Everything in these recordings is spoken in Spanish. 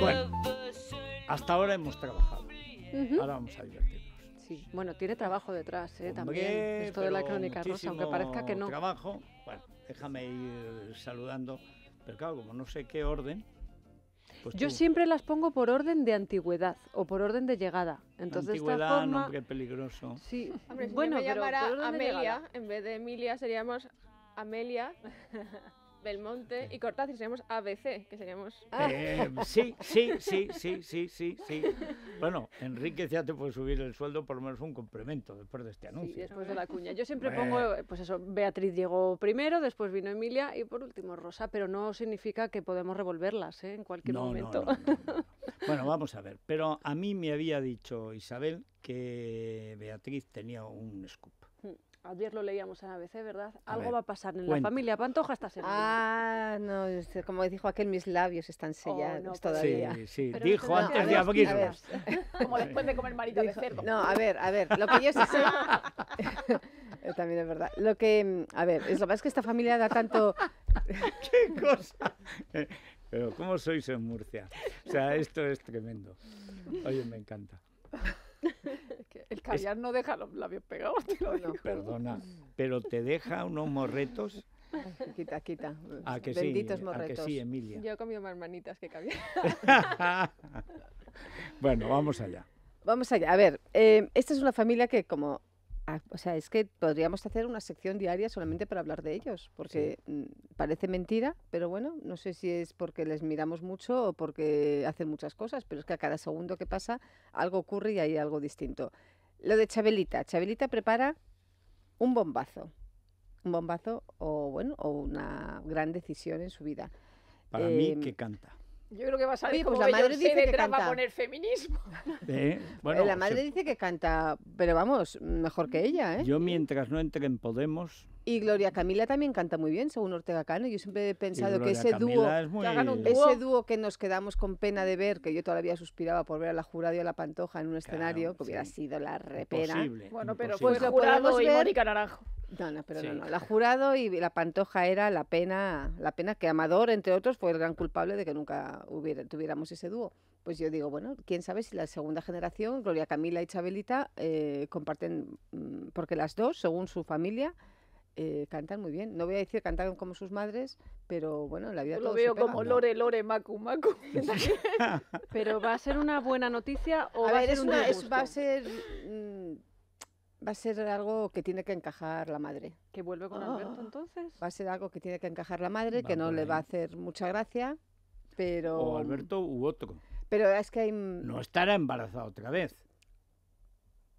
Bueno, hasta ahora hemos trabajado. Ahora vamos a divertirnos. Sí, bueno, tiene trabajo detrás ¿eh? también. Esto de la crónica rosa, aunque parezca que no. Trabajo, bueno, déjame ir saludando. Pero claro, como no sé qué orden. Pues yo siempre las pongo por orden de antigüedad o por orden de llegada. Entonces, antigüedad, esta forma... nombre peligroso. Sí, bueno, me pero, Amelia, en vez de Emilia seríamos Amelia. Belmonte y Cortázar seríamos ABC, que seríamos... Ah. Eh, sí, sí, sí, sí, sí, sí, sí. Bueno, Enrique ya te puede subir el sueldo por lo menos un complemento después de este anuncio. Sí, después de la cuña. Yo siempre pongo, pues eso, Beatriz llegó primero, después vino Emilia y por último Rosa, pero no significa que podemos revolverlas ¿eh? en cualquier momento. No, bueno, vamos a ver, pero a mí me había dicho Isabel que Beatriz tenía un scoop. Ayer lo leíamos en ABC, ¿verdad? Algo va a pasar en la familia Pantoja esta semana. Ah, no, como dijo aquel, mis labios están oh, sellados pues todavía. Sí, sí, dijo antes de abrirlos. Como después de comer marito de cerdo. No, a ver, a ver, lo que yo sí sé... También es verdad. Lo que, a ver, es lo más que esta familia da tanto... ¡Qué cosa! Eh, pero ¿cómo sois en Murcia? O sea, esto es tremendo. Oye, me encanta el caviar no deja los labios pegados, te lo digo. Perdona, pero te deja unos morretos. Quita, quita. Ah, benditos ah, morretos. sí, Emilia. Yo he comido más manitas que caviar. bueno, vamos allá. Vamos allá. A ver, eh, esta es una familia que, como o sea, es que podríamos hacer una sección diaria solamente para hablar de ellos, porque mm, parece mentira, pero bueno, no sé si es porque les miramos mucho o porque hacen muchas cosas, pero es que a cada segundo que pasa algo ocurre y hay algo distinto. Lo de Chabelita. Chabelita prepara un bombazo. Un bombazo o, bueno, o una gran decisión en su vida. Para mí em, que canta. Yo creo que va a salir pues la madre dice que canta. feminismo. Eh, eh, la madre dice que canta, pero vamos, mejor que ella, ¿eh? Yo mientras no entre en Podemos... Y Gloria Camila también canta muy bien, según Ortega Cano. Yo siempre he pensado que ese dúo, ese dúo que nos quedamos con pena de ver, que yo todavía suspiraba por ver a la Jurado y a la Pantoja en un escenario, que hubiera sido la repera. bueno, pero pues lo ver... y Mónica Naranjo. No, no, pero no, no. La jurado y la pantoja era la pena, la pena que Amador, entre otros, fue el gran culpable de que nunca tuviéramos ese dúo. Pues yo digo, bueno, quién sabe si la segunda generación, Gloria Camila y Chabelita, eh, comparten, mm, porque las dos, según su familia, eh, cantan muy bien. No voy a decir cantaron como sus madres, pero bueno, la vida Yo lo veo como Lore, Lore, Macu, Macu. pero va a ser una buena noticia o va, a ser un ser mm, Va a ser algo que tiene que encajar la madre. ¿Que vuelve con Alberto entonces? Va a ser algo que tiene que encajar la madre, que no le va a hacer mucha gracia, pero... O Alberto u otro. Pero es que hay... No estará embarazada otra vez.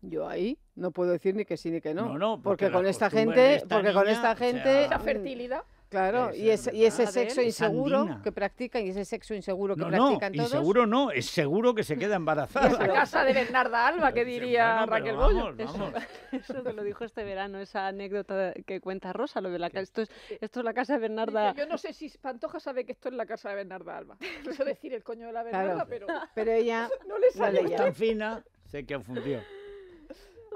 Yo ahí no puedo decir ni que sí ni que no. No, no porque, porque con esta gente, porque con esta gente, esa mm, fertilidad. Claro, y, ese sexo inseguro que practican, y ese sexo inseguro que no, practican no, Inseguro no, es seguro que se queda embarazada. La casa de Bernarda Alba, que diría Raquel Bollo. Eso, te lo dijo este verano, esa anécdota que cuenta Rosa, lo de la casa. Esto es, esto es la casa de Bernarda. yo no sé si Pantoja sabe que esto es la casa de Bernarda Alba. sé decir el coño de la Bernarda, pero. ella. No le sale. tan fina, se confundió.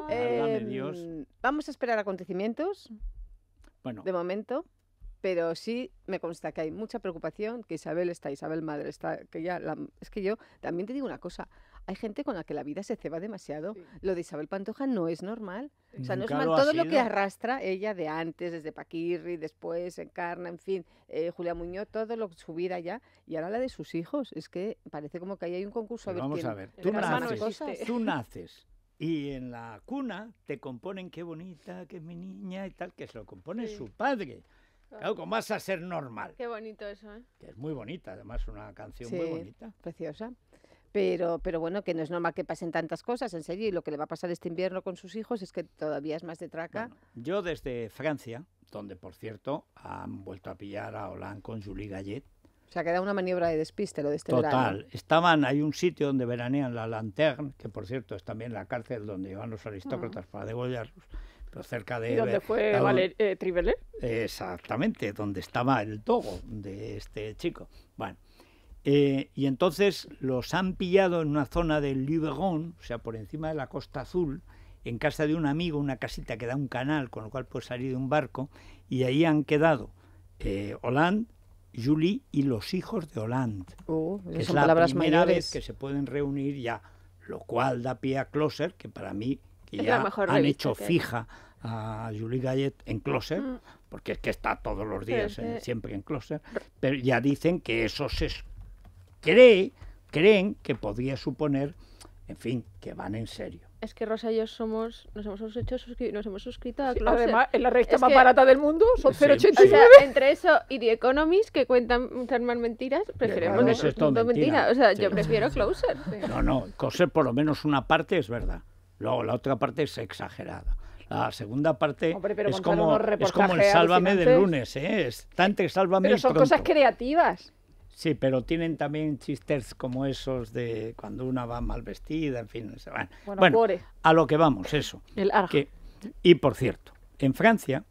Eh, em, Dios. Vamos a esperar acontecimientos. Bueno. De momento pero sí me consta que hay mucha preocupación, que Isabel está, Isabel madre está, que ya la, es que yo también te digo una cosa, hay gente con la que la vida se ceba demasiado. Lo de Isabel Pantoja no es normal. O sea, no es mal. todo lo que arrastra ella de antes, desde Paquirri, después Encarna, en fin, eh, Julia Muñoz, todo lo su vida ya. Y ahora la de sus hijos. Es que parece como que ahí hay un concurso. A vamos a ver. Tú naces, Y en la cuna te componen qué bonita, que es mi niña y tal, que se lo compone su padre. Claro, más a ser normal. Qué bonito eso, ¿eh? Que es muy bonita, además, una canción muy bonita. Preciosa. Pero, pero bueno, que no es normal que pasen tantas cosas, en serio, y lo que le va a pasar este invierno con sus hijos es que todavía es más de traca. yo desde Francia, donde por cierto han vuelto a pillar a Hollande con Julie Gallet. O sea, que da una maniobra de despiste lo de este Total. Estaban, hay un sitio donde veranean la Lanterne, que por cierto es también la cárcel donde iban los ah. aristócratas para degollarlos pues, cerca de... ¿Dónde fue eh, Exactamente, donde estaba el togo de este chico. Bueno, eh, y entonces los han pillado en una zona del Luberon, o sea, por encima de la Costa Azul, en casa de un amigo, una casita que da un canal, con lo cual puede salir de un barco, y ahí han quedado eh, Hollande, Julie y los hijos de Hollande. Oh, es la primera vez que se pueden reunir ya, lo cual da pie a Closer, que para mí han hecho fija a Julie Gayet en Closer, mm. porque es que está todos los días, siempre en Closer, pero ya dicen que eso se cree, creen que podría suponer, en fin, que van en serio es que Rosa y yo somos, nos hemos hecho nos hemos suscrito a Closer. Además, en la revista más barata del mundo son 0,89. entre eso y The Economist, que cuentan muchas más mentiras, preferimos O sea, yo prefiero Closer. No, no, Closer por lo menos una parte es verdad. Luego la otra parte es exagerada. La segunda parte es, como, como el sálvame del lunes, ¿eh? es tanto sálvame. Pero son cosas creativas. Sí, pero tienen también chistes como esos de cuando una va mal vestida, en fin. Se van. Bueno, a lo que vamos, eso. que, y por cierto, en Francia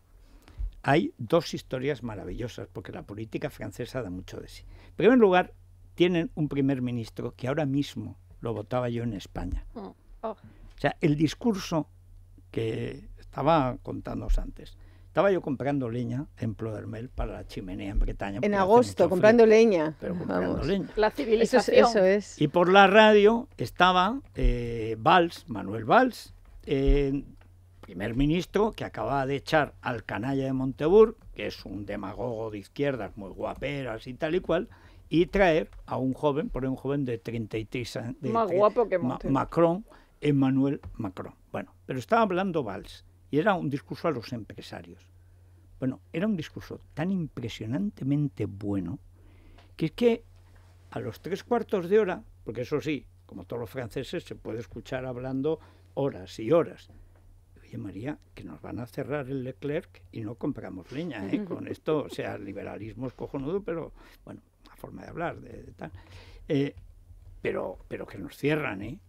hay dos historias maravillosas, porque la política francesa da mucho de sí. En primer lugar, tienen un primer ministro que ahora mismo lo votaba yo en España. Oh, oh sea, el discurso que estaba contándoos antes. Estaba yo comprando leña en Plodermel para la chimenea en Bretaña. En agosto, comprando leña. La civilización. Eso es, Y por la radio estaba eh, Valls, Manuel Valls, eh, primer ministro que acababa de echar al canalla de Montebur, que es un demagogo de izquierdas muy guaperas y tal y cual, y traer a un joven, por un joven de 33 años. Más guapo que Macron Emmanuel Macron. Bueno, pero estaba hablando Valls y era un discurso a los empresarios. Bueno, era un discurso tan impresionantemente bueno que es que a los tres cuartos de hora, porque eso sí, como todos los franceses, se puede escuchar hablando horas y horas. Oye, María, que nos van a cerrar el Leclerc y no compramos leña ¿eh? con esto. O sea, liberalismo es cojonudo, pero bueno, una forma de hablar, de, tal. Eh, pero, pero que nos cierran, ¿eh?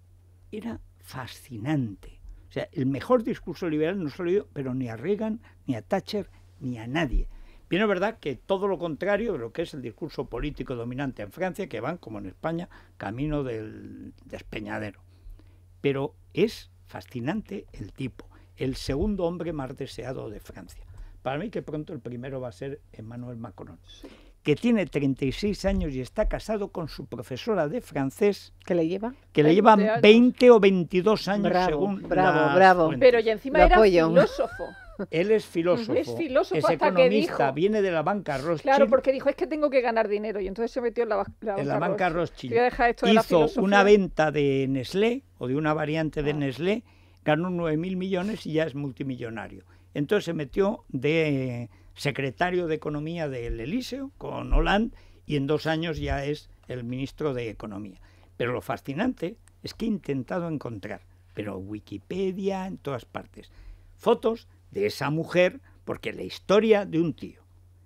Era fascinante. O sea, el mejor discurso liberal no se lo pero ni a Reagan, ni a Thatcher, ni a nadie. Bien, es verdad que todo lo contrario de lo que es el discurso político dominante en Francia, que van, como en España, camino del despeñadero. Pero es fascinante el tipo, el segundo hombre más deseado de Francia. Para mí que pronto el primero va a ser Emmanuel Macron que tiene 36 años y está casado con su profesora de francés. ¿Que le lleva? Que le llevan 20, o 22 años según. Bravo, bravo. Pero encima era filósofo. Él es filósofo. Es economista, viene de la banca Rothschild. Claro, porque dijo, es que tengo que ganar dinero. Y entonces se metió en la, en la banca Rothschild. Hizo una venta de Nestlé, o de una variante de ah. Nestlé, ganó 9.000 millones y ya es multimillonario. Entonces se metió de secretario de Economía del Elíseo con Hollande y en dos años ya es el ministro de Economía. Pero lo fascinante es que he intentado encontrar, pero Wikipedia, en todas partes, fotos de esa mujer, porque la historia de un tío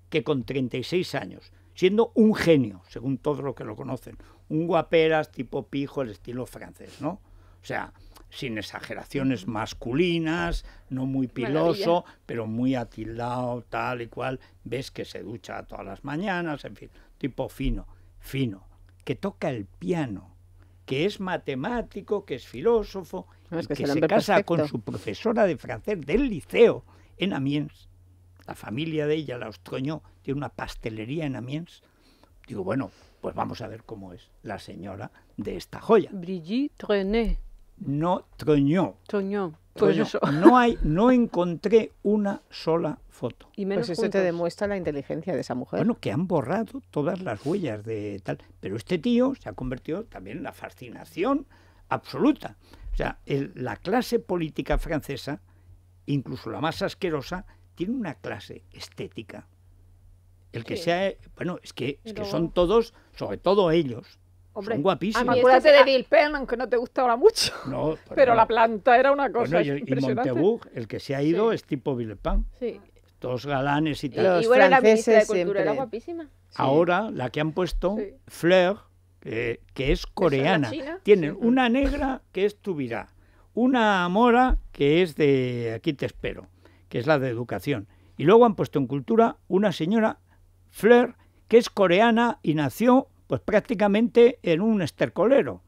que con 36 años, siendo un genio, según todos los que lo conocen, un guaperas tipo pijo, el estilo francés, ¿no? O sea, sin exageraciones masculinas, no muy piloso, pero muy atildado, tal y cual. Ves que se ducha todas las mañanas, en fin, tipo fino, fino, que toca el piano, que es matemático, que es filósofo, ah, que, se casa con su profesora de francés del liceo en Amiens. La familia de ella, la Ostroño, tiene una pastelería en Amiens. Digo, bueno, pues vamos a ver cómo es la señora de esta joya. Brigitte René no troñó. Troñó. Pues no hay, no encontré una sola foto. Y menos pues eso te demuestra la inteligencia de esa mujer. Bueno, que han borrado todas las huellas de tal. Pero este tío se ha convertido también en la fascinación absoluta. O sea, la clase política francesa, incluso la más asquerosa, tiene una clase estética. El que sea, bueno, es que, es que son todos, sobre todo ellos, Hombre, son de Bill Penn, aunque no te ahora mucho. pero, la planta era una cosa. y, y el que se ha ido es tipo Bill Penn. Sí. Todos galanes y, tal. Y, bueno, la ministra de Cultura era guapísima. Ahora, la que han puesto, Fleur, eh, que es coreana. Tienen una negra que es Tubirá, una mora que es de Aquí te espero, que es la de educación. Y luego han puesto en cultura una señora, Fleur, que es coreana y nació pues prácticamente en un estercolero.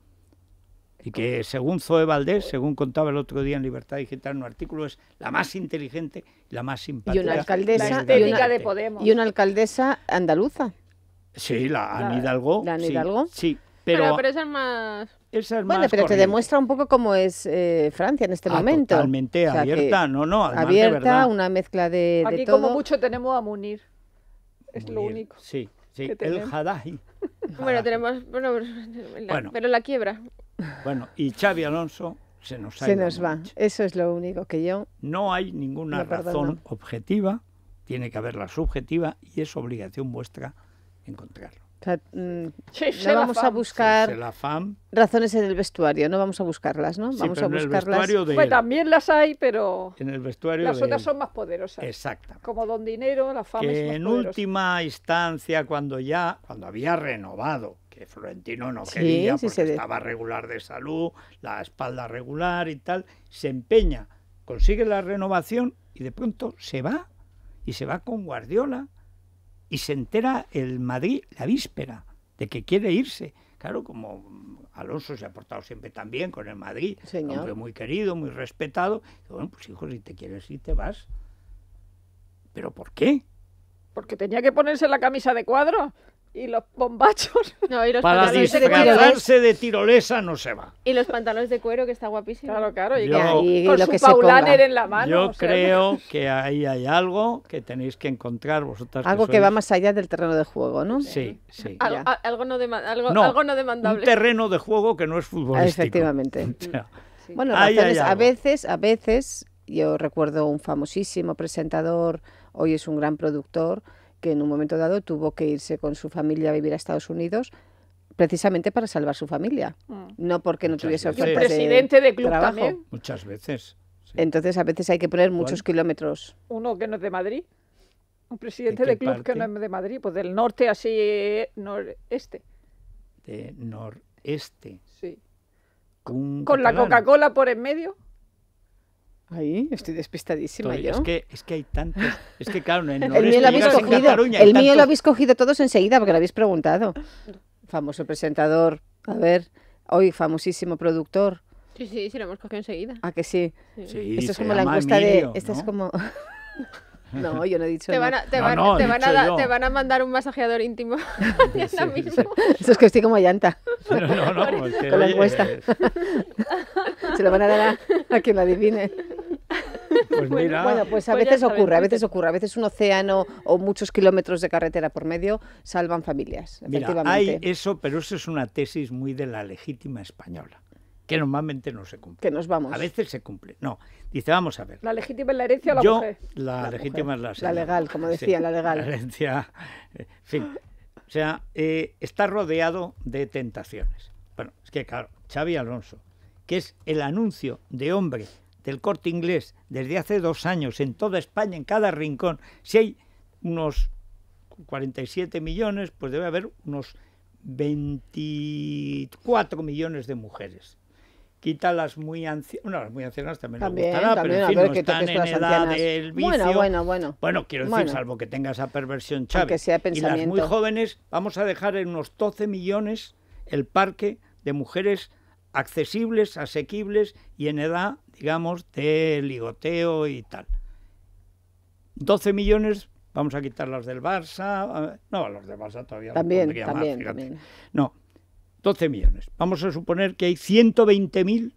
Y que según Zoe Valdés, según contaba el otro día en Libertad Digital en un artículo, es la más inteligente, la más simpática. Y una alcaldesa, de Podemos. Y una alcaldesa andaluza. Sí, la Anidalgo. Hidalgo. Sí, pero, pero esa es más... bueno, pero te demuestra un poco cómo es eh, Francia en este ah, momento. Totalmente abierta, no, no. Abierta, una mezcla de, de Aquí como mucho tenemos a Munir. Es lo único. Sí. Sí, el Hadaji. Bueno, tenemos. Bueno, pero la quiebra. Bueno, y Xavi Alonso se nos ha Se nos va. Eso es lo único que yo. No hay ninguna razón objetiva, tiene que haber la subjetiva y es obligación vuestra encontrarlo. Mm, vamos a buscar razones en el vestuario, no vamos a buscarlas, ¿no? Vamos a buscarlas. también las hay, pero en el vestuario las otras son más poderosas. Exacto. Como don dinero, la fama. es en última instancia, cuando ya, cuando había renovado, que Florentino no quería porque estaba regular de salud, la espalda regular y tal, se empeña, consigue la renovación y de pronto se va y se va con Guardiola y se entera el Madrid la víspera de que quiere irse. Claro, como Alonso se ha portado siempre tan bien con el Madrid, hombre muy querido, muy respetado, bueno, pues hijo, si te quieres ir, te vas. ¿Pero por qué? Porque tenía que ponerse la camisa de cuadro. Y los bombachos. No, y los Para de tirolesa no se va. Y los pantalones de cuero, que está guapísimo. Claro, claro. Y, yo, lo su que paulaner en la mano. Yo creo que ahí hay algo que tenéis que encontrar vosotras. Algo que, va más allá del terreno de juego, ¿no? Sí, sí. algo, no demandable. Un terreno de juego que no es futbolístico. Efectivamente. Bueno, a veces, a veces, yo recuerdo un famosísimo presentador, hoy es un gran productor, que en un momento dado tuvo que irse con su familia a vivir a Estados Unidos precisamente para salvar su familia, mm. no porque no Muchas tuviese veces. el presidente de, club También. Muchas veces. Entonces a veces hay que poner muchos kilómetros. Uno que no es de Madrid, un presidente de, club que no es de Madrid, pues del norte así noreste. De noreste. Sí. Con, con la Coca-Cola por en medio. Ahí, estoy despistadísima yo. Es que, es que hay tantos. Es que claro, en el, mío lo habéis cogido. El mío lo habéis cogido todos enseguida porque lo habéis preguntado. Famoso presentador, a ver, hoy famosísimo productor. Sí, sí, sí, lo hemos cogido enseguida. ¿A que sí. sí Esto es como la encuesta de. esto es como. No, yo no he dicho. nada. te van, a, mandar un masajeador íntimo sí, mismo. Eso es que estoy como llanta. No, no, no. Con Se lo van a dar a, quien lo adivine. Pues mira. Bueno, pues a pues veces ocurre, a pues veces ocurre. A veces un océano o muchos kilómetros de carretera por medio salvan familias. Mira, hay eso, pero eso es una tesis muy de la legítima española que normalmente no se cumple. Que nos vamos. A veces se cumple. No. Dice, vamos a ver. ¿La legítima es la herencia o la mujer? La, legítima es la La legal, como decía, la legal. La herencia. En fin. O sea, eh, está rodeado de tentaciones. Bueno, es que claro, Xavi Alonso, que es el anuncio de hombre del corte inglés desde hace dos años en toda España, en cada rincón, si hay unos 47 millones, pues debe haber unos 24 millones de mujeres quita las muy ancianas, bueno, las muy ancianas también, les gustará, pero en no están en edad del vicio. Bueno, bueno, bueno. Bueno, quiero decir, salvo que tenga esa perversión Chávez. Que sea pensamiento. Y las muy jóvenes, vamos a dejar en unos 12 millones el parque de mujeres accesibles, asequibles y en edad, digamos, de ligoteo y tal. 12 millones, vamos a quitar las del Barça, eh, no, los del Barça todavía también, no también, más, también. No, 12 millones. Vamos a suponer que hay 120.000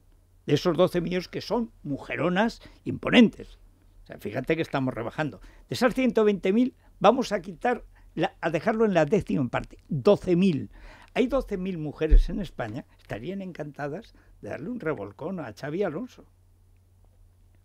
de esos 12 millones que son mujeronas imponentes. O sea, fíjate que estamos rebajando. De esas 120.000 vamos a quitar, a dejarlo en la décima parte, 12.000. Hay 12.000 mujeres en España, estarían encantadas de darle un revolcón a Xavi Alonso.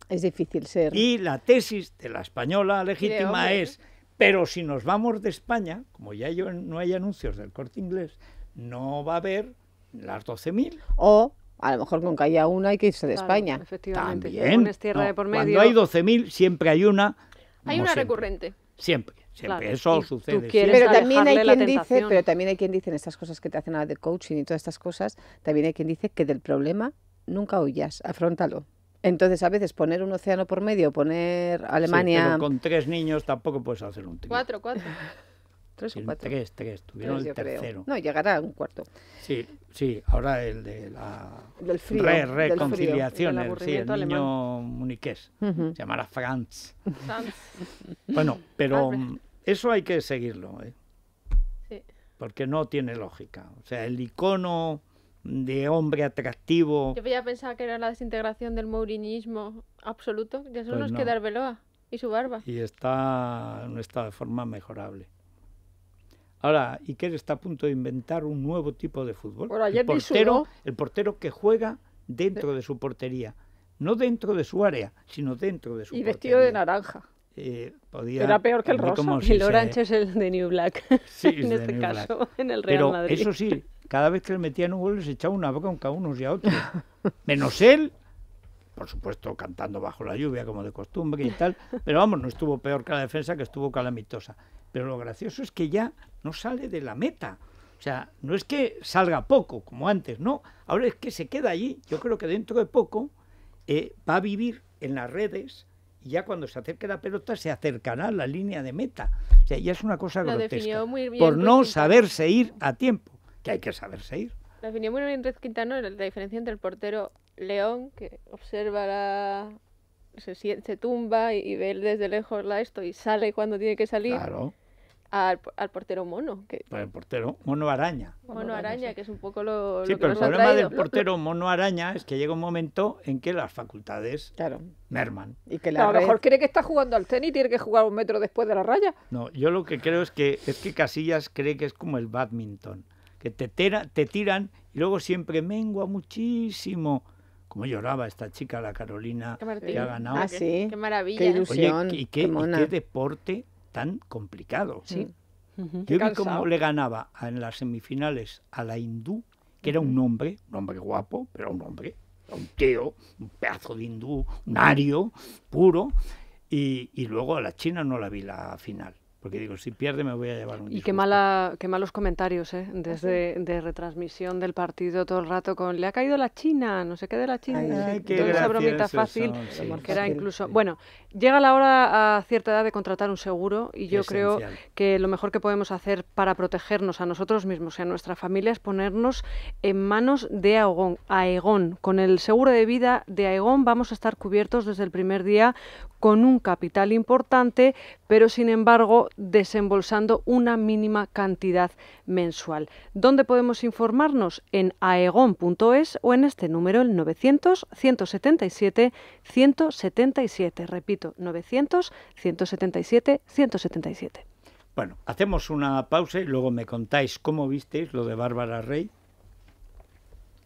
Es difícil ser. Y la tesis de la española legítima es, pero si nos vamos de España, como ya yo, no hay anuncios del corte inglés, no va a haber las 12.000. O a lo mejor con que haya una hay que irse de España. Efectivamente. También. Tierra este de por medio. Cuando hay 12.000 siempre hay una. Hay una recurrente. Siempre. Siempre eso sucede. Pero también hay quien dice, pero también hay quien dice en estas cosas que te hacen ahora de coaching y todas estas cosas, también hay quien dice que del problema nunca huyas, afrontalo. Entonces, a veces poner un océano por medio, poner Alemania. con tres niños tampoco puedes hacer un Cuatro, cuatro. Tres Tres, tres. Tuvieron el tercero. No, llegará un cuarto. Sí, sí. Ahora el de la reconciliación, el niño muniqués. Se llamará Franz. bueno, pero eso hay que seguirlo, ¿eh? Porque no tiene lógica. O sea, el icono de hombre atractivo. Yo pensaba que era la desintegración del mourinismo absoluto. Ya solo pues nos queda y su barba. Y está en un estado de forma mejorable. Ahora, Iker está a punto de inventar un nuevo tipo de fútbol. el, portero, el portero que juega dentro de su portería. No dentro de su área, sino dentro de su portería. Y vestido de naranja. Eh, Era peor que el rosa. el orange es el de New Black, sí, en este caso, en el Real Madrid. Eso sí, cada vez que le metían un gol les echaba una bronca a unos y a otros. Menos él, por supuesto cantando bajo la lluvia como de costumbre y tal, pero vamos, no estuvo peor que la defensa que estuvo calamitosa. Pero lo gracioso es que ya no sale de la meta. O sea, no es que salga poco, como antes, no. Ahora es que se queda allí. Yo creo que dentro de poco eh, va a vivir en las redes y ya cuando se acerque la pelota se acercará a la línea de meta. O sea, ya es una cosa grotesca. por no saberse ir a tiempo, que hay que saberse ir. Lo definió muy bien Red Quintano la diferencia entre el portero León, que observa la, se, se tumba y, ve desde lejos la esto y sale cuando tiene que salir. Al, portero mono. Que... Pues el portero mono araña. Mono araña, que es un poco lo... Sí, lo pero el problema del portero mono araña es que llega un momento en que las facultades merman. Y que la a lo mejor cree que está jugando al tenis y tiene que jugar un metro después de la raya. No, yo lo que creo es que, es que Casillas cree que es como el badminton, que te, te tiran y luego siempre mengua muchísimo cómo lloraba esta chica, la Carolina, que ha ganado. Ah, qué maravilla. Qué ilusión. y, qué, deporte tan complicado. Sí. Yo vi cómo le ganaba en las semifinales a la hindú, que era un hombre, un hombre guapo, pero un hombre, un tío, un pedazo de hindú, un ario puro, y, y luego a la china no la vi la final. Porque digo, si pierde me voy a llevar un... Y qué, mala, qué malos comentarios, ¿eh? Ah, desde de retransmisión del partido todo el rato con, le ha caído la China, no sé qué de la China. Ay, esa bromita fácil, era incluso... Bueno, llega la hora a cierta edad de contratar un seguro y yo creo que lo mejor que podemos hacer para protegernos a nosotros mismos y a nuestra familia es ponernos en manos de Aegon. Aegon. Con el seguro de vida de Aegon vamos a estar cubiertos desde el primer día con un capital importante, pero sin embargo desembolsando una mínima cantidad mensual. ¿Dónde podemos informarnos? En aegon.es o en este número, el 900 177 177. Repito, 900 177 177. Bueno, hacemos una pausa y luego me contáis cómo visteis lo de Bárbara Rey.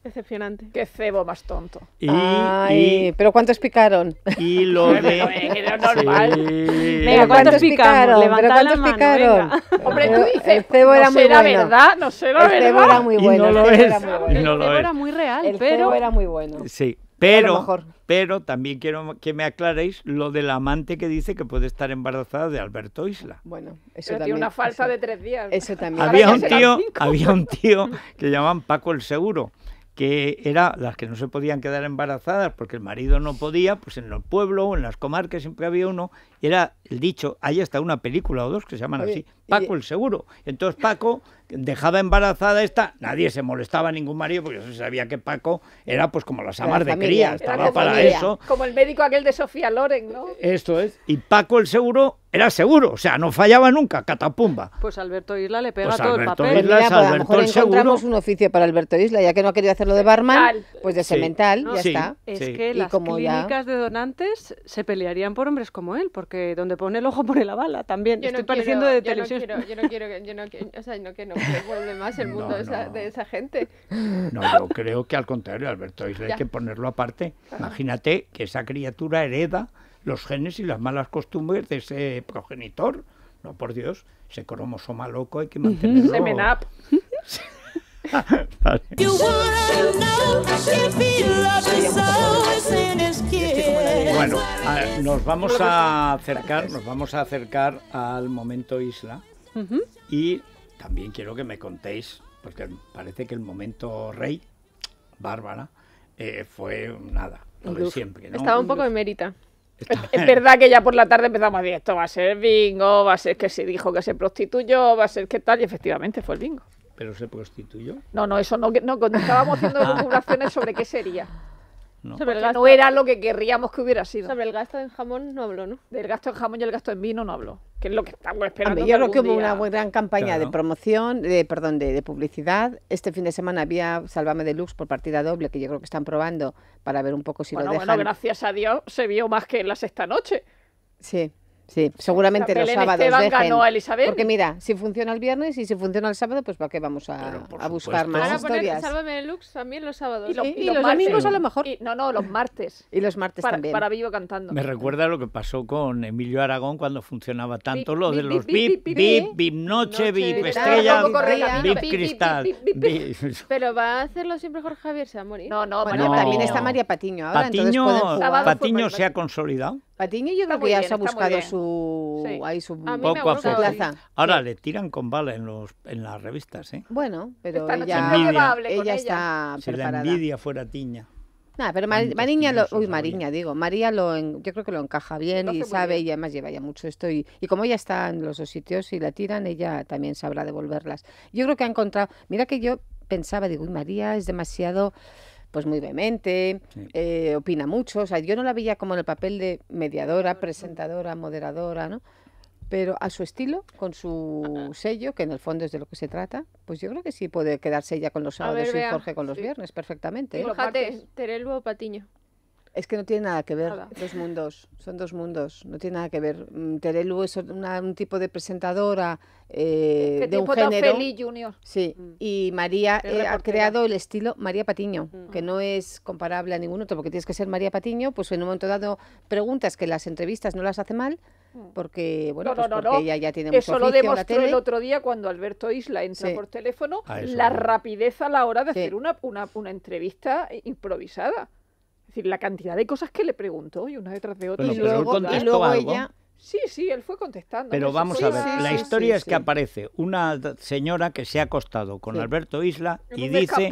Decepcionante. Qué cebo más tonto. pero ¿cuántos picaron? Y lo de... normal. Venga, ¿cuántos picaron? Levantaron la mano, picaron? Hombre, tú dices, el cebo era muy bueno. no sé el cebo era muy bueno. lo el cebo Era muy bueno. era muy real, el pero... cebo era muy bueno. Sí, pero, pero también quiero que me aclaréis lo del amante que dice que puede estar embarazada de Alberto Isla. Bueno, eso pero Tiene una falsa de tres días. Eso también. Había un, tío, había un tío que llamaban Paco el Seguro que era las que no se podían quedar embarazadas porque el marido no podía, pues en el pueblo o en las comarcas siempre había uno, y era el dicho, hay hasta una película o dos que se llaman así, Paco el Seguro. Entonces Paco dejaba embarazada esta, nadie se molestaba a ningún marido porque se sabía que Paco era pues como las amas de cría, estaba para eso. Como el médico aquel de Sofía Loren, ¿no? Esto es. Y Paco el Seguro era seguro, o sea, no fallaba nunca, catapumba. Pues Alberto Isla le pega pues todo el papel. Pues a lo mejor encontramos un oficio para Alberto Isla, ya que no ha querido hacerlo de barman, pues de semental, ya está. Es que las clínicas de donantes se pelearían por hombres como él, porque donde pon el ojo por la bala también. Yo Estoy pareciendo de televisión. Yo no quiero, yo no quiero que, yo no, o sea, no, que vuelve más el mundo de esa, gente. No, yo creo que al contrario, Alberto, hay que ponerlo aparte. Imagínate que esa criatura hereda los genes y las malas costumbres de ese progenitor. No, por Dios, ese cromosoma loco hay que mantenerlo. Semenap. up. vale. Bueno, nos vamos a acercar, nos vamos a acercar al momento isla y también quiero que me contéis, porque parece que el momento rey, Bárbara, eh, fue nada, lo de siempre. Estaba un poco mérita. Es verdad que ya por la tarde empezamos a decir, esto va a ser bingo, va a ser que se dijo que se prostituyó, va a ser que tal, y efectivamente fue el bingo. ¿Pero se prostituyó? No, no, eso no, no cuando estábamos haciendo sobre qué sería. No. era lo que querríamos que hubiera sido. Sobre el gasto en jamón no hablo, ¿no? Del gasto en jamón y el gasto en vino no hablo, que es lo que estamos esperando. yo creo que hubo una muy gran campaña de promoción, de, perdón, de, publicidad. Este fin de semana había Salvame Deluxe por partida doble, que yo creo que están probando para ver un poco si lo dejan. Bueno, gracias a Dios se vio más que en la sexta noche. Sí. Sí, seguramente los sábados dejen. a Elizabeth. Porque mira, si funciona el viernes y si funciona el sábado, pues ¿para qué vamos a, buscar más Ahora historias? Poner, Sálvame Lux también los sábados. Y, los, a lo mejor. no, no, los martes. Y los martes también. Para Vivo Cantando. Me recuerda lo que pasó con Emilio Aragón cuando funcionaba tanto lo de los VIP, VIP, VIP Noche, VIP Estrella, VIP Cristal. Pero va a hacerlo siempre Jorge Javier, se No, no, también está María Patiño ahora. Patiño se ha consolidado. Tiña yo creo que ya se ha buscado su, poco Plaza. Ahora le tiran con bala en los en las revistas, ¿eh? Bueno, pero ella, está preparada. Si la envidia fuera tiña. Nada, pero Mariña, uy, Mariña, digo, María lo, yo creo que lo encaja bien y sabe y además lleva ya mucho esto y, y, como ya está en los dos sitios y la tiran, ella también sabrá devolverlas. Yo creo que ha encontrado, mira que yo pensaba, digo, uy, María es demasiado pues muy vehemente, eh, opina mucho. O sea, yo no la veía como en el papel de mediadora, presentadora, moderadora, ¿no? Pero a su estilo, con su sello, que en el fondo es de lo que se trata, pues yo creo que sí puede quedarse ella con los sábados y Jorge con los viernes perfectamente. ¿eh? Fíjate, Patiño. Es que no tiene nada que ver dos mundos, son dos mundos, no tiene nada que ver. Mm, Terelu es un tipo de presentadora eh, de tipo Junior. Sí, mm. y María eh, ha creado el estilo María Patiño, mm. que no es comparable a ningún otro, porque tienes que ser María Patiño, pues en un momento dado preguntas que las entrevistas no las hace mal, porque bueno, pues ella ya tiene mucho eso lo demostró el otro día cuando Alberto Isla entra por teléfono, la rapidez a la hora de hacer una, una, una entrevista improvisada decir, la cantidad de cosas que le pregunto y una detrás de otra. y, luego, y luego, ella, Sí, sí, él fue contestando. Pero vamos a ver, la historia es que aparece una señora que se ha acostado con Alberto Isla y dice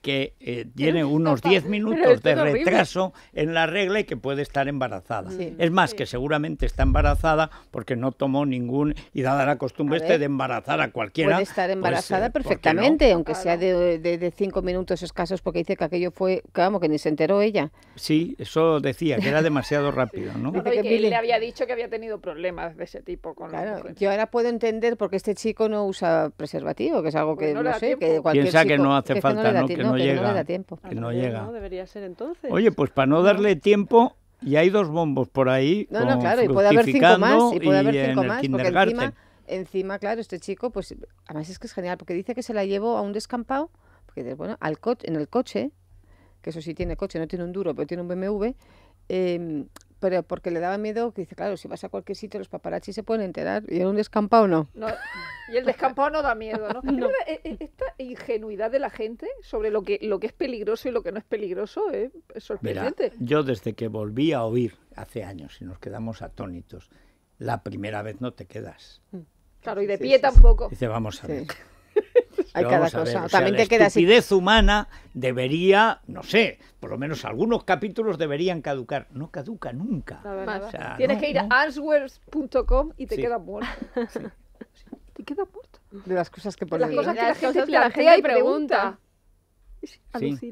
que, eh, tiene unos 10 minutos de retraso en la regla y que puede estar embarazada. es más, que seguramente está embarazada porque no tomó ningún, y dada la costumbre este de embarazar a cualquiera. Puede estar pues, embarazada eh, perfectamente, aunque sea de, de, cinco minutos escasos, porque dice que aquello fue, vamos, que ni se enteró ella. Sí, eso decía, que era demasiado rápido, ¿no? le había dicho que tenido problemas de ese tipo con claro, Yo ahora puedo entender porque este chico no usa preservativo, que es algo que no, sé, que cualquier Piensa que no hace falta, que no, llega. Que no llega. debería ser entonces. Oye, pues para no darle tiempo, y hay dos bombos por ahí. No, no, claro, y puede haber cinco más, y puede haber cinco más, porque encima, encima, claro, este chico, pues además es que es genial, porque dice que se la llevó a un descampado, porque bueno, al coche en el coche, que eso sí tiene coche, no tiene un duro, pero tiene un BMW, eh, em, pero porque le daba miedo, que dice, claro, si vas a cualquier sitio los paparazzi se pueden enterar, y en un descampado no. y el descampado no da miedo, ¿no? E, e, esta ingenuidad de la gente sobre lo que, lo que es peligroso y lo que no es peligroso eh, es sorprendente. yo desde que volví a oír hace años y nos quedamos atónitos, la primera vez no te quedas. Claro, y de pie tampoco. Dice, vamos a ver hay cada cosa. te queda así. La estupidez humana debería, no sé, por lo menos algunos capítulos deberían caducar. No caduca nunca. Tienes que ir a answers.com y te queda muerto. Te queda muerto. De las cosas que por Las la, gente, la gente pregunta.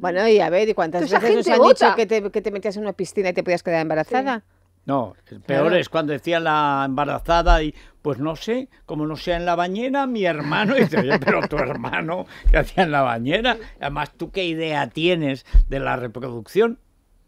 Bueno, y a ver, ¿y cuántas veces nos han dicho que te metías en una piscina y te podías quedar embarazada? No, peor es cuando decía la embarazada y pues no sé, como no sea en la bañera, mi hermano y dice, pero tu hermano que hacía en la bañera, además tú qué idea tienes de la reproducción?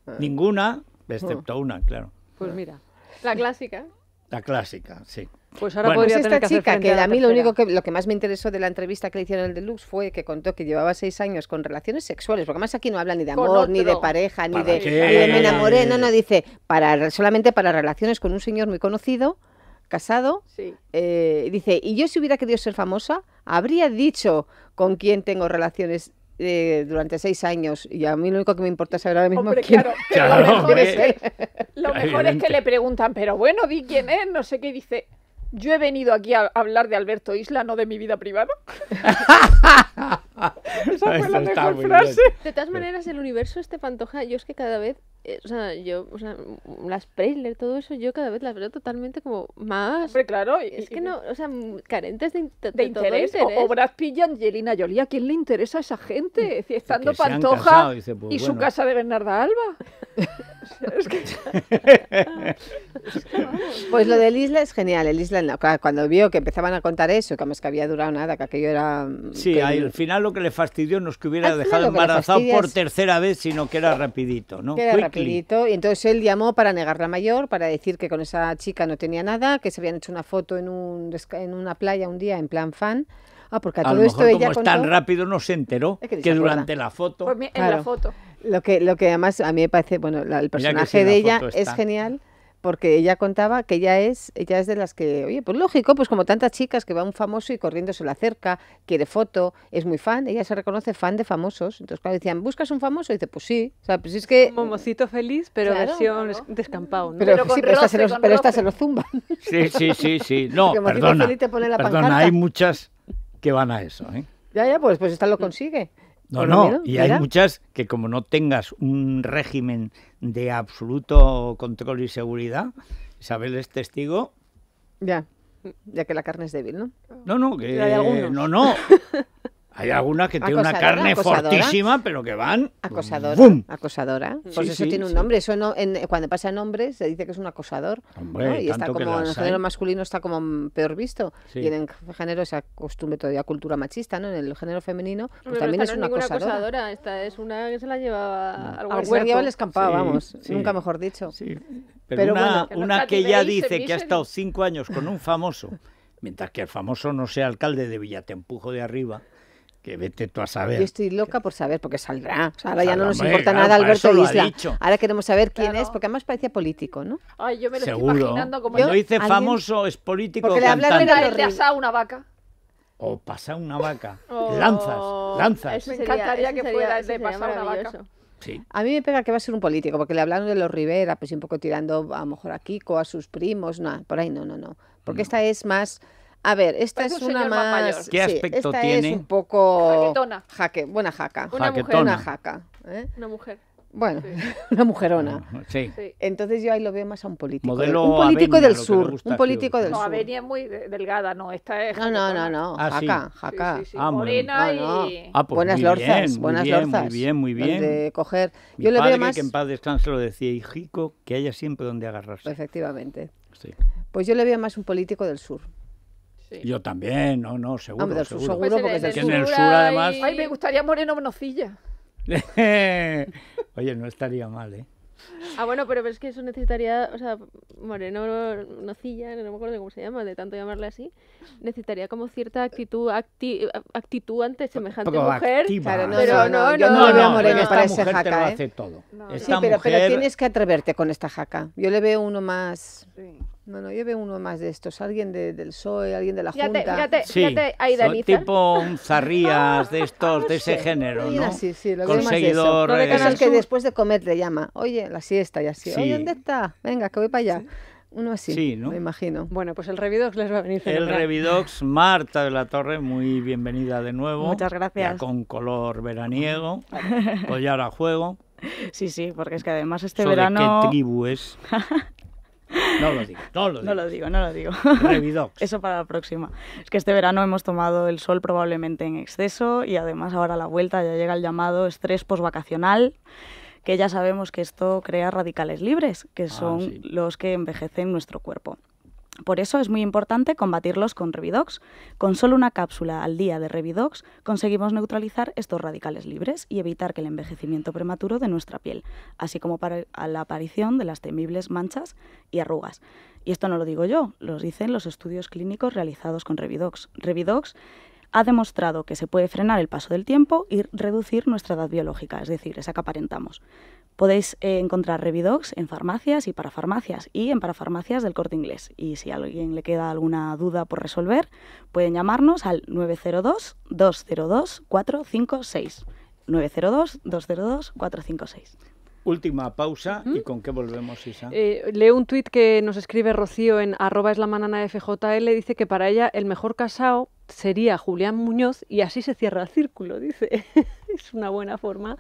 Ah. Ninguna, excepto una, claro. Pues mira, la clásica. La clásica, sí. Pues ahora pues esta chica, que a, mí lo único que lo que más me interesó de la entrevista que le hicieron al el Deluxe fue que contó que llevaba seis años con relaciones sexuales, porque además aquí no habla ni de amor, ni de pareja, ni de, me no, no, dice para solamente para relaciones con un señor muy conocido, casado, eh, dice, y yo si hubiera querido ser famosa, habría dicho con quién tengo relaciones eh, durante seis años y a mí lo único que me importa es saber ahora mismo lo mejor, es que, que le preguntan, pero bueno, di quién es, no sé qué, dice, yo he venido aquí a hablar de Alberto Isla, no de mi vida privada. Esa fue la frase. De todas maneras, el universo este pantoja, yo es que cada vez eh, o sea, yo, o sea, mm, las trailers, todo eso, yo cada vez las veo totalmente como más. Pero claro, es que no, o sea, mm, carentes de, de, interés, todo interés. O, Brad y Angelina Jolie, ¿a quién le interesa a esa gente? Mm. estando Pantoja pues, y su casa de Bernarda Alba. pues lo del Isla es genial. El Isla, cuando vio que empezaban a contar eso, que que había durado nada, que aquello era. Sí, al final lo que le fastidió no es que hubiera dejado embarazado por tercera vez, sino que era rapidito, ¿no? Y entonces él llamó para negar la mayor, para decir que con esa chica no tenía nada, que se habían hecho una foto en, un, en una playa un día en plan fan. Ah, porque a, todo esto como ella tan rápido no se enteró que, durante la foto... Pues en la foto. Lo que, lo que además a mí me parece, bueno, el personaje de ella es genial porque ella contaba que ella es, ella es de las que, oye, pues lógico, pues como tantas chicas que va un famoso y corriendo la acerca, quiere foto, es muy fan, ella se reconoce fan de famosos. Entonces, claro, decían, ¿buscas un famoso? Y dice, pues sí, o sea, pues es que... feliz, pero versión descampado, Pero, se lo Sí, sí, sí, sí, no, perdona, hay muchas que van a eso, ¿eh? Ya, ya, pues, pues esta lo consigue. No, no, y hay muchas que como no tengas un régimen de absoluto control y seguridad, Isabel es testigo. Ya, ya que la carne es débil, ¿no? No, no, que... no, no. Hay algunas que tienen una carne fortísima, pero que van... Acosadora, acosadora. Pues eso tiene un nombre. Eso en, cuando pasa nombre se dice que es un acosador. Hombre, Y está como en el género masculino está como peor visto. Y en género esa costumbre todavía cultura machista, ¿no? En el género femenino pues también es una acosadora. Esta es una que se la llevaba al guardia. escampado, vamos. Nunca mejor dicho. Pero, una, una que, ya dice que ha estado cinco años con un famoso, mientras que el famoso no sea alcalde de empujo de arriba, que vete tú a saber. Yo estoy loca por saber, porque saldrá. ahora ya no nos importa nada Alberto Isla. Ahora queremos saber quién es, porque además parecía político, ¿no? Ay, yo me lo estoy imaginando como... Yo, lo dice famoso, es político Porque le hablan de asar una vaca. O pasar una vaca. Oh, lanzas, lanzas. me encantaría que de pasar una vaca. A mí me pega que va a ser un político, porque le hablaron de los Rivera, pues un poco tirando a lo mejor a Kiko, a sus primos, nada, por ahí no, no, no. Porque esta es más a ver, esta es una más ¿Qué aspecto esta tiene? es un poco... Jaquetona. Jaque, buena jaca. Una mujer. Una jaca. ¿eh? Una mujer. Bueno, una mujerona. Sí. Entonces yo ahí lo veo más a un político. un político del sur. Un político del sur. No, Avenia es muy delgada, no. Esta es. No, no, no, ah, jaca, jaca. Ah, Morena ah, y. buenas ah, lorzas, buenas muy Muy bien, muy bien. Donde coger. yo le veo más. que en paz se lo decía, hijico, que haya siempre donde agarrarse. Efectivamente. Pues yo le veo más un político del sur. Yo también, no, no, seguro. seguro. porque el, pues además. Ay, me gustaría Moreno nocilla Oye, no estaría mal, ¿eh? Ah, bueno, pero es que eso necesitaría, o sea, Moreno Nocilla, no me acuerdo cómo se llama, de tanto llamarle así, necesitaría como cierta actitud actitud ante semejante mujer. no, pero no, no, yo no, no, no no Moreno para no jaca, te lo hace ¿eh? todo. No. Sí, pero, pero, tienes que atreverte con esta jaca. Yo le veo uno más... Sí. Bueno, yo veo uno más de estos, alguien del PSOE, alguien de la Junta. Fíjate, sí, ya tipo un zarrías de ah, estos, de ese género, ¿no? Sí, sí, lo de eso. que después de comer le llama, oye, la siesta y así, oye, ¿dónde está? Venga, que voy para allá. Uno así, sí, ¿no? me imagino. Bueno, pues el Revidox les va a venir. El Revidox, Marta de la Torre, muy bienvenida de nuevo. Muchas gracias. Ya con color veraniego, collar pues a juego. Sí, sí, porque es que además este verano. qué tribu es? No lo digo, no lo digo. No lo digo, Eso para la próxima. Es que este verano hemos tomado el sol probablemente en exceso y además ahora a la vuelta ya llega el llamado estrés posvacacional que ya sabemos que esto crea radicales libres, que ah, son los que envejecen nuestro cuerpo. Por eso es muy importante combatirlos con Revidox. Con solo una cápsula al día de Revidox conseguimos neutralizar estos radicales libres y evitar que el envejecimiento prematuro de nuestra piel, así como para la aparición de las temibles manchas y arrugas. Y esto no lo digo yo, lo dicen los estudios clínicos realizados con Revidox. Revidox ha demostrado que se puede frenar el paso del tiempo y reducir nuestra edad biológica, es decir, esa que aparentamos. Podéis eh, encontrar Revidox en farmacias y para farmacias y en parafarmacias del corte inglés. Y si a alguien le queda alguna duda por resolver, pueden llamarnos al 902-202-456. 902-202-456. Última pausa y con qué volvemos, Isa. Eh, leo un tuit que nos escribe Rocío en arroba es la manana FJL. Dice que para ella el mejor casado sería Julián Muñoz y así se cierra el círculo, dice. es una buena forma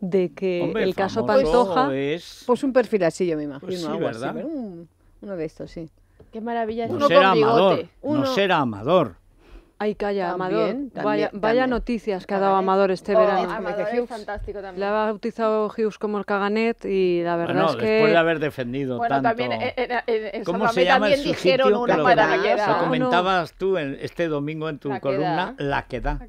de que el caso Pantoja... Pues un perfil así, yo me imagino. Pues sí, ¿verdad? uno de estos, sí. Qué maravilla. Uno, Amador, No será amador. Ay, calla, Amador. vaya, noticias que ha dado Amador este oh, verano. Amador es fantástico también. Le ha bautizado Hughes como el Caganet y la verdad es que... después de haber defendido tanto... También, eh, eh, eh, en, ¿Cómo se llama también el dijeron una lo, para la ah, comentabas tú este domingo en tu columna, La Queda.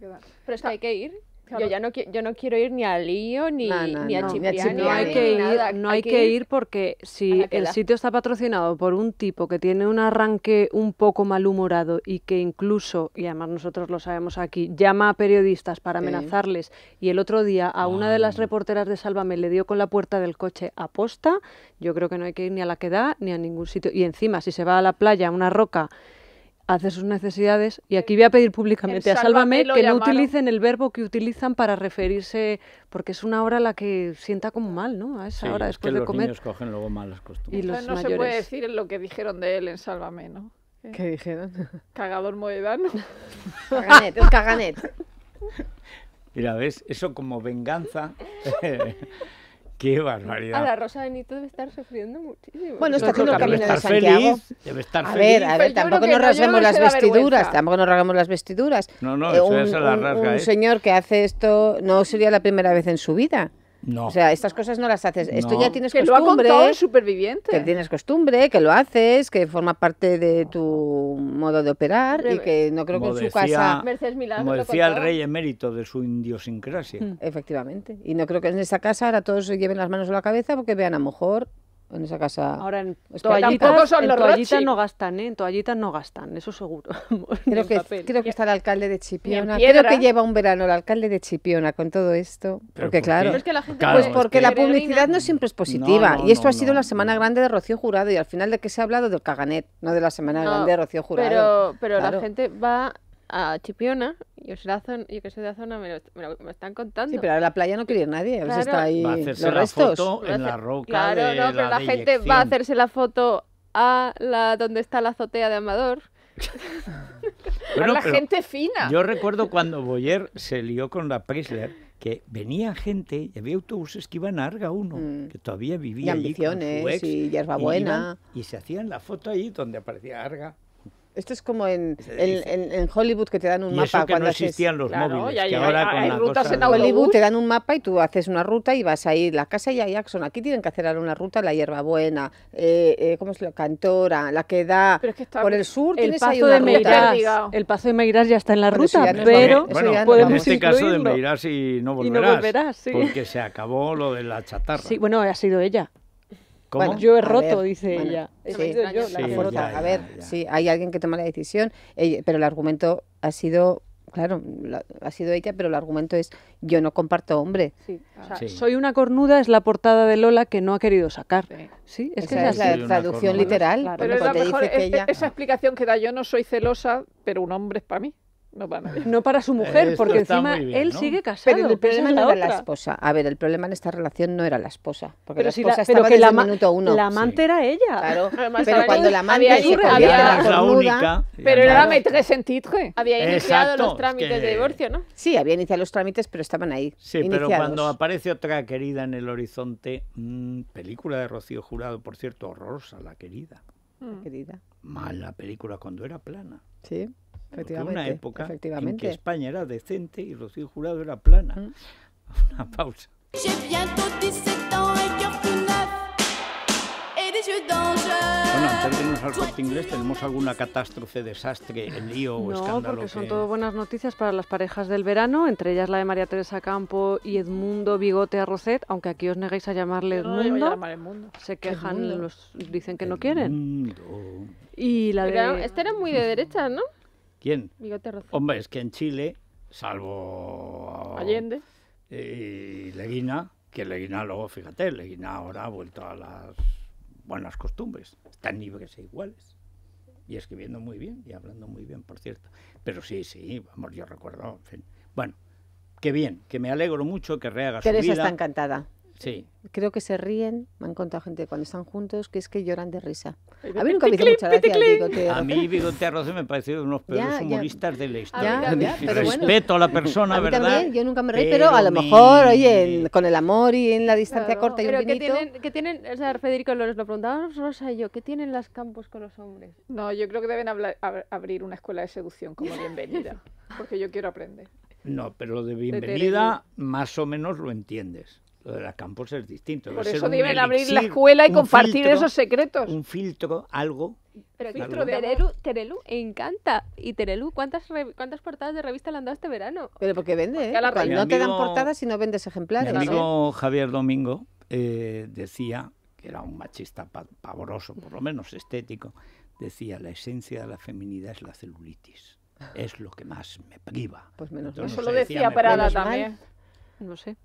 Pero es que hay que ir. Yo no, quiero ir ni a Lío, ni, ni a no, hay que ir, No hay, que ir porque si el sitio está patrocinado por un tipo que tiene un arranque un poco malhumorado y que incluso, y además nosotros lo sabemos aquí, llama a periodistas para amenazarles y el otro día a una de las reporteras de Sálvame le dio con la puerta del coche a posta, yo creo que no hay que ir ni a la que ni a ningún sitio. Y encima, si se va a la playa, a una roca hace sus necesidades. Y aquí voy a pedir públicamente a Sálvame que no utilicen el verbo que utilizan para referirse, porque es una hora la que sienta como mal, ¿no? A esa hora después es que de los Niños cogen luego malas costumbres. Y los no se puede decir lo que dijeron de él en Sálvame, ¿no? ¿Qué, dijeron? Cagador moedano. caganet, caganet. Mira, ¿ves? Eso como venganza. Qué A la Rosa Benito debe estar sufriendo muchísimo. Bueno, está haciendo el camino de Santiago. Feliz, debe estar a ver, a ver, tampoco nos rasguemos las vestiduras, tampoco nos rasguemos las vestiduras. No, no, eso eh, un, la rasga. Un, ¿eh? señor que hace esto no sería la primera vez en su vida. No. O sea, estas cosas no las haces. Esto ya tienes que costumbre. Lo ha el superviviente. Que tienes costumbre, que lo haces, que forma parte de tu modo de operar y que no creo que en su casa. como decía el rey emérito de su idiosincrasia. Mm. Efectivamente. Y no creo que en esa casa ahora todos lleven las manos a la cabeza porque vean a lo mejor en esa casa. Ahora en pues toallitas, en toallitas no gastan, ¿eh? En toallitas no gastan, eso seguro. creo, que, creo que, está el alcalde de Chipiona. Creo que lleva un verano el alcalde de Chipiona con todo esto. porque, claro, pues, porque la publicidad no siempre es positiva. y esto ha sido la semana grande de Rocío Jurado. Y al final, ¿de qué se ha hablado? Del Caganet, no de la semana grande de Rocío Jurado. Pero, la gente va a Chipiona, yo la zona, yo que soy de la zona, me lo, están contando. Sí, pero la playa no quería nadie, ahí va a hacerse la Foto en la roca claro, no, la, gente va a hacerse la foto a la donde está la azotea de Amador. la gente fina. Yo recuerdo cuando Boyer se lió con la Chrysler que venía gente y había autobuses que iban a Arga 1, mm. que todavía vivía y ambiciones, con su ex, y hierbabuena. Y, y se hacían la foto ahí donde aparecía Arga esto es como en, en, Hollywood que te dan un mapa. que cuando no existían los móviles. que ahora con la rutas en Hollywood, te dan un mapa y tú haces una ruta y vas a ir la casa y a Jackson. Aquí tienen que hacer ahora una ruta, la hierbabuena, eh, eh, ¿cómo es la cantora? La que da por el sur. El paso de Meirás. El paso de Meirás ya está en la ruta, pero, bueno, en este caso de Meirás y no volverás. Porque se acabó lo de la chatarra. Sí, bueno, ha sido ella yo he roto, dice ella. a ver, sí, hay alguien que toma la decisión, pero el argumento ha sido, claro, ha sido ella, pero el argumento es yo no comparto hombre. soy una cornuda es la portada de Lola que no ha querido sacar. Sí, es esa es la traducción literal. pero Esa explicación que da yo no soy celosa, pero un hombre es para mí. No para, su mujer, porque encima él sigue casado. Pero el problema no era la esposa. A ver, el problema en esta relación no era la esposa. Porque pero la esposa estaba pero que la, minuto uno. La amante era ella. Claro. pero cuando la amante había, se había, la única. Pero era la maîtresse en Había iniciado los trámites de divorcio, ¿no? Sí, había iniciado los trámites, pero estaban ahí. Sí, pero cuando aparece otra querida en el horizonte, mm, película de Rocío Jurado, por cierto, horrorosa, la querida. La querida. Mala película cuando era plana. Sí. Efectivamente, una época efectivamente. en que España era decente y Rocío Jurado era plana. Mm. Una pausa. Bueno, antes de irnos al corte inglés, ¿tenemos alguna catástrofe, desastre, lío o escándalo? No, porque son todas buenas noticias para las parejas del verano, entre ellas la de María Teresa Campo y Edmundo Bigote Arrocet, aunque aquí os negáis a llamarle Edmundo. Se quejan, los dicen que no quieren. Y la de... este era muy de derecha, ¿no? ¿Quién? Hombre, es que en Chile, salvo... Allende. Y Leguina, que Leguina luego, fíjate, Leguina ahora ha vuelto a las buenas costumbres. Están libres e iguales. Y escribiendo muy bien y hablando muy bien, por cierto. Pero sí, sí, vamos, yo recuerdo, en fin. Bueno, qué bien, que me alegro mucho que reagas su vida. está encantada. Creo que se ríen, me han contado gente cuando están juntos, que es que lloran de risa. A mí nunca me hizo mucha gracia A mí Bigote me uno de los peores humoristas de la historia. Respeto a la persona, ¿verdad? yo nunca me reí, pero, a lo mejor, oye, con el amor y en la distancia corta y que tienen, o sea, Federico, López, lo preguntaba Rosa y yo, ¿qué tienen las campos con los hombres? No, yo creo que deben abrir una escuela de seducción como bienvenida, porque yo quiero aprender. No, pero lo de bienvenida más o menos lo entiendes. Lo de las campos es distinto. Por eso deben abrir la escuela y compartir esos secretos. Un filtro, algo. Pero Terelu, encanta. Y Terelu, ¿cuántas, ¿cuántas portadas de revista le han dado este verano? Pero porque vende, eh? no te dan portadas si no vendes ejemplares. Mi amigo Javier Domingo eh, decía, que era un machista pavoroso, por lo menos estético, decía, la esencia de la feminidad es la celulitis. Es lo que más me priva. Pues Eso lo decía, decía para también. No sé.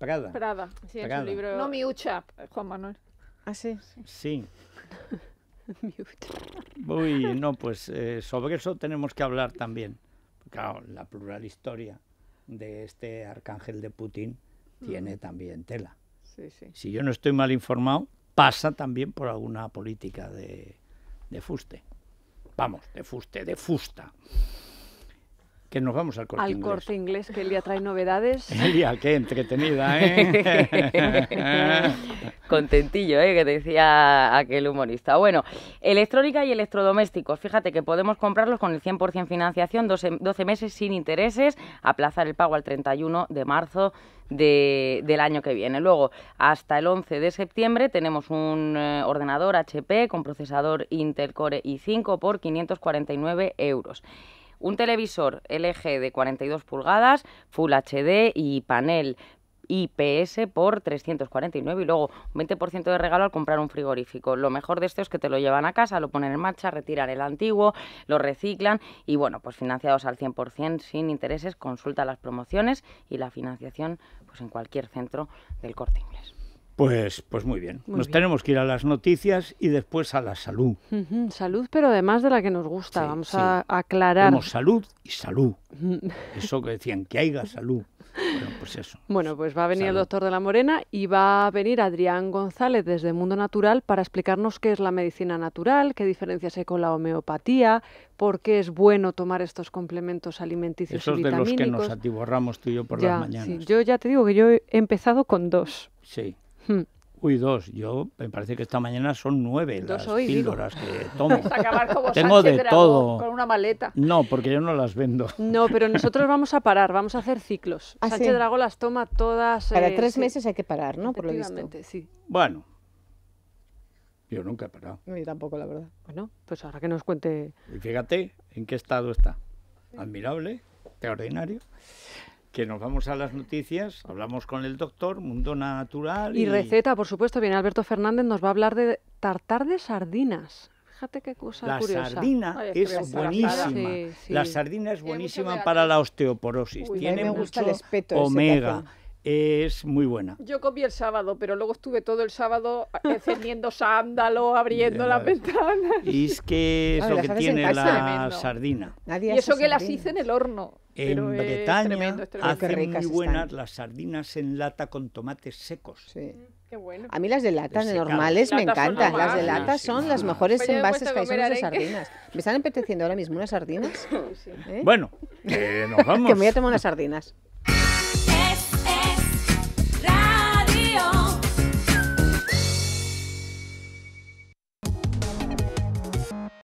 Prada. Prada, sí, Prada. libro. No Miucha, Juan Manuel. Ah, sí. Sí. Uy, no, pues eh, sobre eso tenemos que hablar también. Claro, la plural historia de este arcángel de Putin mm. tiene también tela. Sí, sí. Si yo no estoy mal informado, pasa también por alguna política de, de fuste. Vamos, de fuste, de fusta que nos vamos al corte inglés. Al corte inglés, que Elia trae novedades. Elia, qué entretenida, ¿eh? Contentillo, ¿eh? Que decía aquel humorista. Bueno, electrónica y electrodomésticos. Fíjate que podemos comprarlos con el 100% financiación, 12, meses sin intereses, aplazar el pago al 31 de marzo del año que viene. Luego, hasta el 11 de septiembre tenemos un eh, ordenador HP con procesador Intel Core i5 por 549 euros un televisor LG de 42 pulgadas, Full HD y panel IPS por 349 y luego un 20% de regalo al comprar un frigorífico. Lo mejor de esto es que te lo llevan a casa, lo ponen en marcha, retiran el antiguo, lo reciclan y bueno, pues financiados al 100% sin intereses, consulta las promociones y la financiación pues en cualquier centro del corte inglés. Pues, pues muy bien. nos tenemos que ir a las noticias y después a la salud. Salud, pero además de la que nos gusta. Vamos a aclarar. Como salud y salud. eso que decían, que haya salud. Bueno, pues eso. Bueno, pues va a venir el doctor de la Morena y va a venir Adrián González desde Mundo Natural para explicarnos qué es la medicina natural, qué diferencias hay con la homeopatía, por qué es bueno tomar estos complementos alimenticios Esos de los que nos atiborramos tú y yo por las mañanas. Yo ya te digo que yo he empezado con dos. Sí. Hmm. Uy, dos. Yo me parece que esta mañana son nueve las píldoras que tomo. Tengo de todo. Con una maleta. No, porque yo no las vendo. No, pero nosotros vamos a parar, vamos a hacer ciclos. Ah, Sánchez Drago las toma todas. Para eh, tres meses hay que parar, ¿no? Por lo visto. sí. Bueno. Yo nunca he parado. Yo tampoco, la verdad. Bueno, pues ahora que nos cuente. Y fíjate en qué estado está. Admirable, extraordinario que nos vamos a las noticias, hablamos con el doctor, mundo natural. Y, receta, por supuesto, viene Alberto Fernández, nos va a hablar de tartar de sardinas. Fíjate qué cosa la Sardina es, buenísima. La sardina es buenísima para la osteoporosis. Tiene mucho omega es muy buena. Yo comí el sábado, pero luego estuve todo el sábado encendiendo sándalo, abriendo la ventanas. Y es que es lo que tiene la sardina. y eso que las hice en el horno. En Bretaña es hacen muy buenas las sardinas en lata con tomates secos. Sí. Mm, qué bueno. A mí las de latas normales me encantan. Las de lata son las mejores envases que hay de sardinas. ¿Me están apeteciendo ahora mismo unas sardinas? ¿Eh? Bueno, eh, nos vamos. que me voy a tomar unas sardinas.